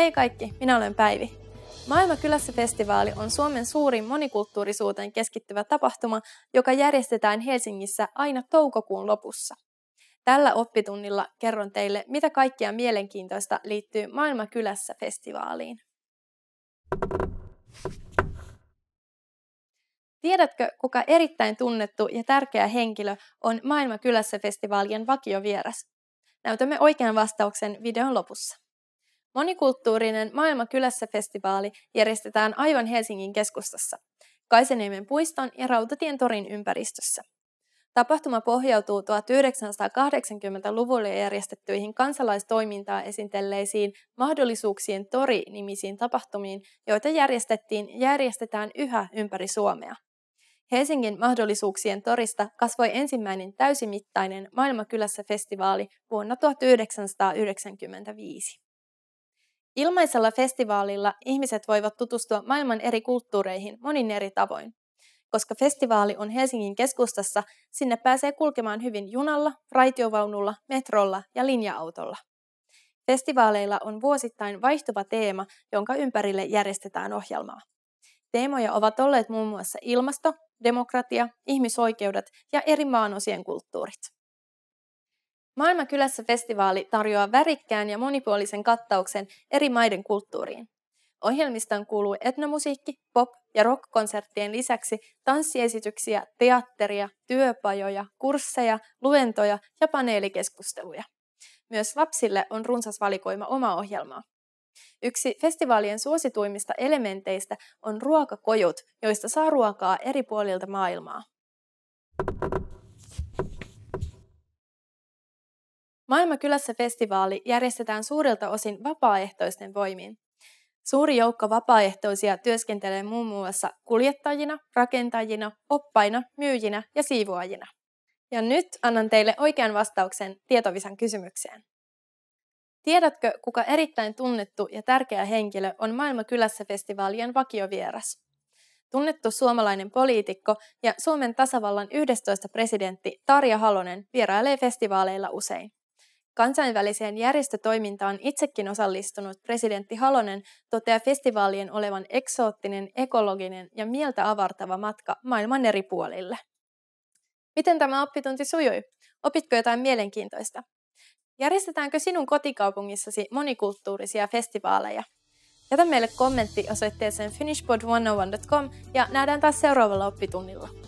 Hei kaikki, minä olen Päivi. Maailma kylässä festivaali on Suomen suurin monikulttuurisuuteen keskittyvä tapahtuma, joka järjestetään Helsingissä aina toukokuun lopussa. Tällä oppitunnilla kerron teille, mitä kaikkia mielenkiintoista liittyy Maailma kylässä festivaaliin. Tiedätkö, kuka erittäin tunnettu ja tärkeä henkilö on Maailma kylässä festivaalien vakiovieras? Näytämme oikean vastauksen videon lopussa. Monikulttuurinen Maailma kylässä festivaali järjestetään aivan Helsingin keskustassa, Kaiseniemen puiston ja Rautatien torin ympäristössä. Tapahtuma pohjautuu 1980-luvulla järjestettyihin kansalaistoimintaa esitelleisiin mahdollisuuksien tori-nimisiin tapahtumiin, joita järjestettiin ja järjestetään yhä ympäri Suomea. Helsingin mahdollisuuksien torista kasvoi ensimmäinen täysimittainen Maailmakylässä festivaali vuonna 1995. Ilmaisella festivaalilla ihmiset voivat tutustua maailman eri kulttuureihin monin eri tavoin. Koska festivaali on Helsingin keskustassa, sinne pääsee kulkemaan hyvin junalla, raitiovaunulla, metrolla ja linja-autolla. Festivaaleilla on vuosittain vaihtuva teema, jonka ympärille järjestetään ohjelmaa. Teemoja ovat olleet muun muassa ilmasto, demokratia, ihmisoikeudet ja eri maanosien kulttuurit. Maailmankylässä festivaali tarjoaa värikkään ja monipuolisen kattauksen eri maiden kulttuuriin. Ohjelmistaan kuuluu etnomusiikki, pop- ja rockkonserttien lisäksi tanssiesityksiä, teatteria, työpajoja, kursseja, luentoja ja paneelikeskusteluja. Myös lapsille on runsas valikoima oma ohjelmaa. Yksi festivaalien suosituimmista elementeistä on ruokakojut, joista saa ruokaa eri puolilta maailmaa. Maailmakylässä festivaali järjestetään suurilta osin vapaaehtoisten voimin. Suuri joukko vapaaehtoisia työskentelee muun muassa kuljettajina, rakentajina, oppaina, myyjinä ja siivoajina. Ja nyt annan teille oikean vastauksen tietovisan kysymykseen. Tiedätkö, kuka erittäin tunnettu ja tärkeä henkilö on Maailmakylässä festivaalien vakiovieras? Tunnettu suomalainen poliitikko ja Suomen tasavallan 11. presidentti Tarja Halonen vierailee festivaaleilla usein. Kansainväliseen järjestötoimintaan itsekin osallistunut presidentti Halonen toteaa festivaalien olevan eksoottinen, ekologinen ja mieltä avartava matka maailman eri puolille. Miten tämä oppitunti sujui? Opitko jotain mielenkiintoista? Järjestetäänkö sinun kotikaupungissasi monikulttuurisia festivaaleja? Jätä meille kommentti osoitteeseen finishpod101.com ja nähdään taas seuraavalla oppitunnilla.